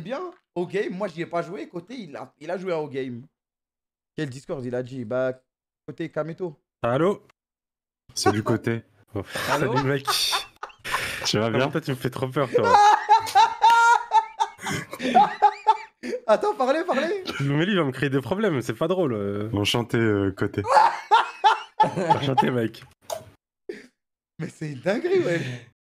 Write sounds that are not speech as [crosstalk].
bien au game. Moi, j'y ai pas joué. Côté, il a, il a joué à au game. Quel Discord il a dit Bah, côté Kameto. Allô C'est du côté. [laughs] Oh, Allô Salut, mec. [laughs] tu vas bien Toi, tu me fais trop peur, toi. [laughs] Attends, parlez, parlez. Mais il va me créer des problèmes. C'est pas drôle. Enchanté, euh. euh, côté. Enchanté, mec. Mais c'est dinguerie, ouais.